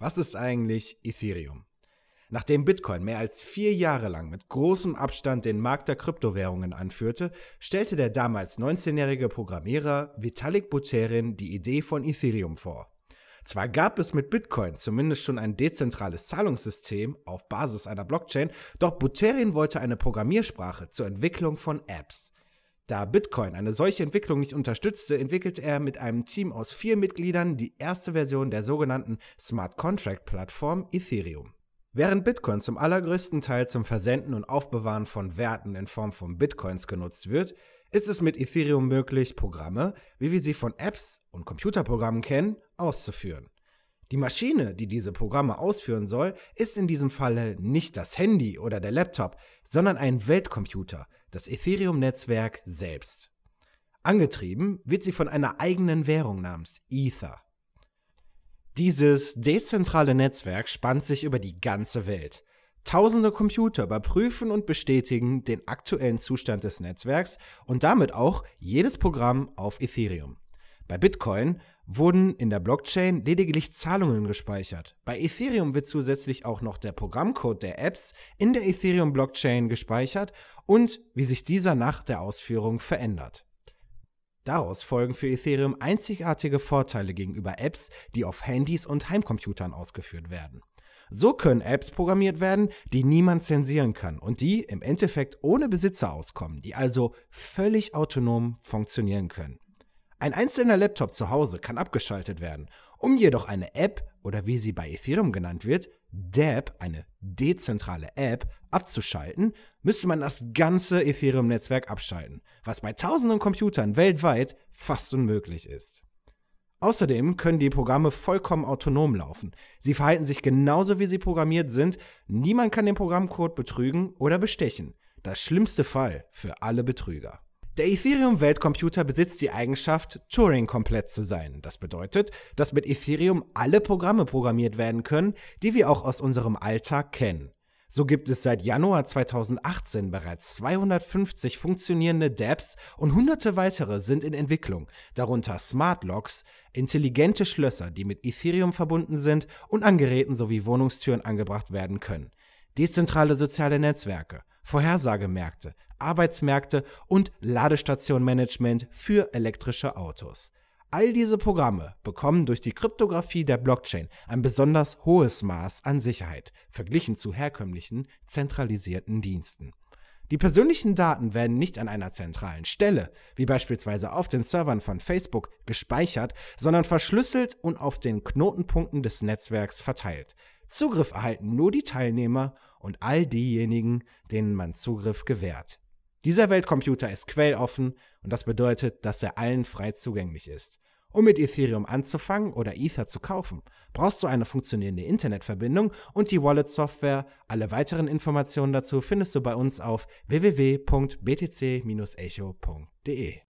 Was ist eigentlich Ethereum? Nachdem Bitcoin mehr als vier Jahre lang mit großem Abstand den Markt der Kryptowährungen anführte, stellte der damals 19-jährige Programmierer Vitalik Buterin die Idee von Ethereum vor. Zwar gab es mit Bitcoin zumindest schon ein dezentrales Zahlungssystem auf Basis einer Blockchain, doch Buterin wollte eine Programmiersprache zur Entwicklung von Apps. Da Bitcoin eine solche Entwicklung nicht unterstützte, entwickelte er mit einem Team aus vier Mitgliedern die erste Version der sogenannten Smart Contract Plattform Ethereum. Während Bitcoin zum allergrößten Teil zum Versenden und Aufbewahren von Werten in Form von Bitcoins genutzt wird, ist es mit Ethereum möglich, Programme, wie wir sie von Apps und Computerprogrammen kennen, auszuführen. Die Maschine, die diese Programme ausführen soll, ist in diesem Falle nicht das Handy oder der Laptop, sondern ein Weltcomputer, das Ethereum-Netzwerk selbst. Angetrieben wird sie von einer eigenen Währung namens Ether. Dieses dezentrale Netzwerk spannt sich über die ganze Welt. Tausende Computer überprüfen und bestätigen den aktuellen Zustand des Netzwerks und damit auch jedes Programm auf Ethereum. Bei Bitcoin wurden in der Blockchain lediglich Zahlungen gespeichert. Bei Ethereum wird zusätzlich auch noch der Programmcode der Apps in der Ethereum-Blockchain gespeichert und wie sich dieser nach der Ausführung verändert. Daraus folgen für Ethereum einzigartige Vorteile gegenüber Apps, die auf Handys und Heimcomputern ausgeführt werden. So können Apps programmiert werden, die niemand zensieren kann und die im Endeffekt ohne Besitzer auskommen, die also völlig autonom funktionieren können. Ein einzelner Laptop zu Hause kann abgeschaltet werden. Um jedoch eine App oder wie sie bei Ethereum genannt wird, DAP, eine dezentrale App, abzuschalten, müsste man das ganze Ethereum-Netzwerk abschalten, was bei tausenden Computern weltweit fast unmöglich ist. Außerdem können die Programme vollkommen autonom laufen. Sie verhalten sich genauso, wie sie programmiert sind. Niemand kann den Programmcode betrügen oder bestechen. Das schlimmste Fall für alle Betrüger. Der Ethereum-Weltcomputer besitzt die Eigenschaft, Turing-komplett zu sein. Das bedeutet, dass mit Ethereum alle Programme programmiert werden können, die wir auch aus unserem Alltag kennen. So gibt es seit Januar 2018 bereits 250 funktionierende Dapps und hunderte weitere sind in Entwicklung, darunter Smart Locks, intelligente Schlösser, die mit Ethereum verbunden sind und an Geräten sowie Wohnungstüren angebracht werden können, dezentrale soziale Netzwerke, Vorhersagemärkte, Arbeitsmärkte und Ladestationmanagement für elektrische Autos. All diese Programme bekommen durch die Kryptographie der Blockchain ein besonders hohes Maß an Sicherheit verglichen zu herkömmlichen zentralisierten Diensten. Die persönlichen Daten werden nicht an einer zentralen Stelle, wie beispielsweise auf den Servern von Facebook, gespeichert, sondern verschlüsselt und auf den Knotenpunkten des Netzwerks verteilt. Zugriff erhalten nur die Teilnehmer und all diejenigen, denen man Zugriff gewährt. Dieser Weltcomputer ist quelloffen und das bedeutet, dass er allen frei zugänglich ist. Um mit Ethereum anzufangen oder Ether zu kaufen, brauchst du eine funktionierende Internetverbindung und die Wallet-Software. Alle weiteren Informationen dazu findest du bei uns auf www.btc-echo.de.